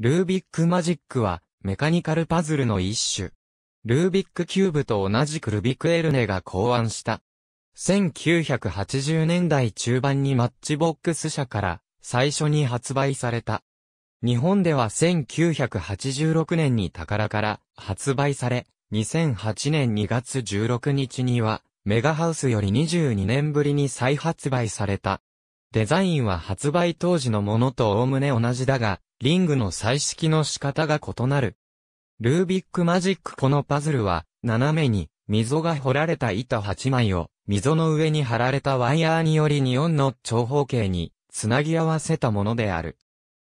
ルービックマジックは、メカニカルパズルの一種。ルービックキューブと同じくルビクエルネが考案した。1980年代中盤にマッチボックス社から最初に発売された。日本では1986年に宝から発売され、2008年2月16日にはメガハウスより22年ぶりに再発売された。デザインは発売当時のものと概ね同じだが、リングの彩色の仕方が異なる。ルービックマジックこのパズルは、斜めに、溝が掘られた板8枚を、溝の上に貼られたワイヤーにより2音の長方形に、つなぎ合わせたものである。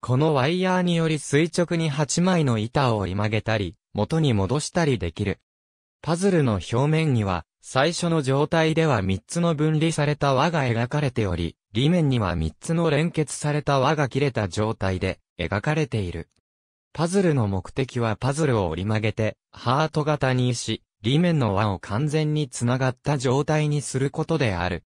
このワイヤーにより垂直に8枚の板を折り曲げたり、元に戻したりできる。パズルの表面には、最初の状態では3つの分離された輪が描かれており、裏面には3つの連結された輪が切れた状態で、描かれている。パズルの目的はパズルを折り曲げて、ハート型にし、裏面の輪を完全につながった状態にすることである。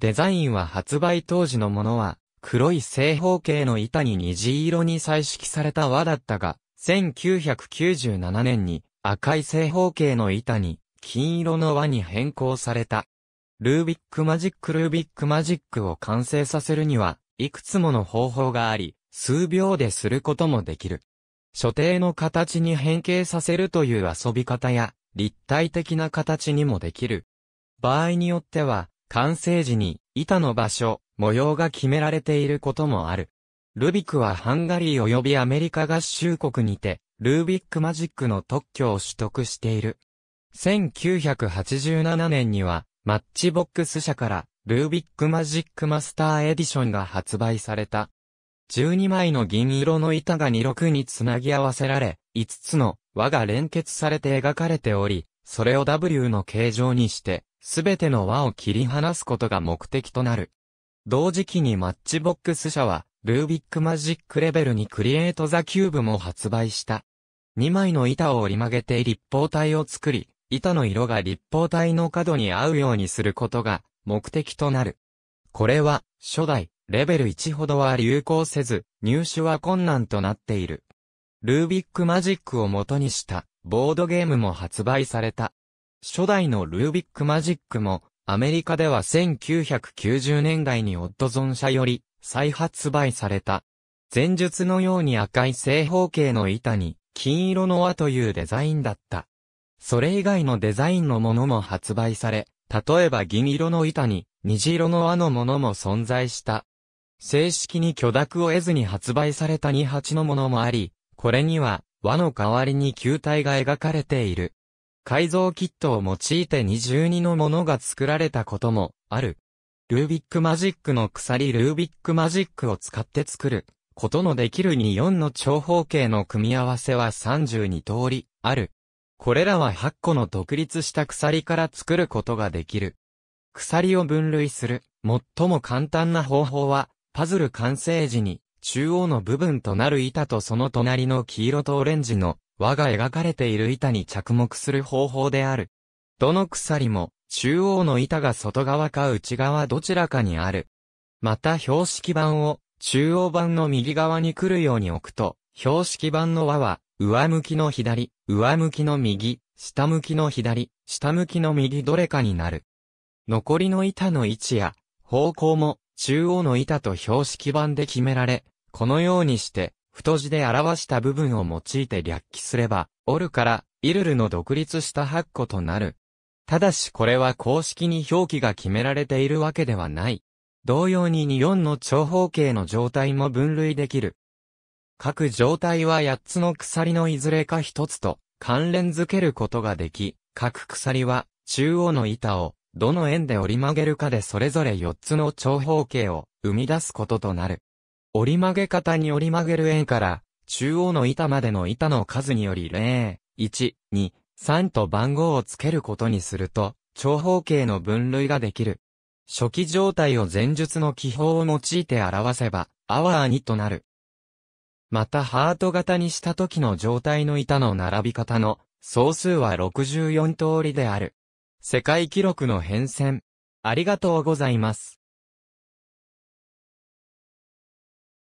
デザインは発売当時のものは、黒い正方形の板に虹色に彩色された輪だったが、1997年に赤い正方形の板に金色の輪に変更された。ルービックマジックルービックマジックを完成させるには、いくつもの方法があり、数秒ですることもできる。所定の形に変形させるという遊び方や、立体的な形にもできる。場合によっては、完成時に板の場所、模様が決められていることもある。ルビックはハンガリー及びアメリカ合衆国にて、ルービックマジックの特許を取得している。1987年には、マッチボックス社から、ルービックマジックマスターエディションが発売された。12枚の銀色の板が26につなぎ合わせられ、5つの輪が連結されて描かれており、それを W の形状にして、すべての輪を切り離すことが目的となる。同時期にマッチボックス社は、ルービックマジックレベルにクリエイトザキューブも発売した。2枚の板を折り曲げて立方体を作り、板の色が立方体の角に合うようにすることが目的となる。これは、初代、レベル1ほどは流行せず、入手は困難となっている。ルービックマジックを元にしたボードゲームも発売された。初代のルービックマジックもアメリカでは1990年代にオッドゾン社より再発売された。前述のように赤い正方形の板に金色の輪というデザインだった。それ以外のデザインのものも発売され、例えば銀色の板に虹色の輪のものも存在した。正式に許諾を得ずに発売された28のものもあり、これには和の代わりに球体が描かれている。改造キットを用いて22のものが作られたこともある。ルービックマジックの鎖ルービックマジックを使って作ることのできる24の長方形の組み合わせは32通りある。これらは8個の独立した鎖から作ることができる。鎖を分類する最も簡単な方法はパズル完成時に、中央の部分となる板とその隣の黄色とオレンジの輪が描かれている板に着目する方法である。どの鎖も、中央の板が外側か内側どちらかにある。また標識板を中央板の右側に来るように置くと、標識板の輪は、上向きの左、上向きの右、下向きの左、下向きの右どれかになる。残りの板の位置や、方向も、中央の板と標識板で決められ、このようにして、太字で表した部分を用いて略記すれば、オルからイルルの独立した8個となる。ただしこれは公式に表記が決められているわけではない。同様に24の長方形の状態も分類できる。各状態は8つの鎖のいずれか1つと関連づけることができ、各鎖は中央の板をどの円で折り曲げるかでそれぞれ4つの長方形を生み出すこととなる。折り曲げ方に折り曲げる円から、中央の板までの板の数により0、1、2、3と番号をつけることにすると、長方形の分類ができる。初期状態を前述の記法を用いて表せば、アワーにとなる。またハート型にした時の状態の板の並び方の総数は64通りである。世界記録の変遷。ありがとうございます。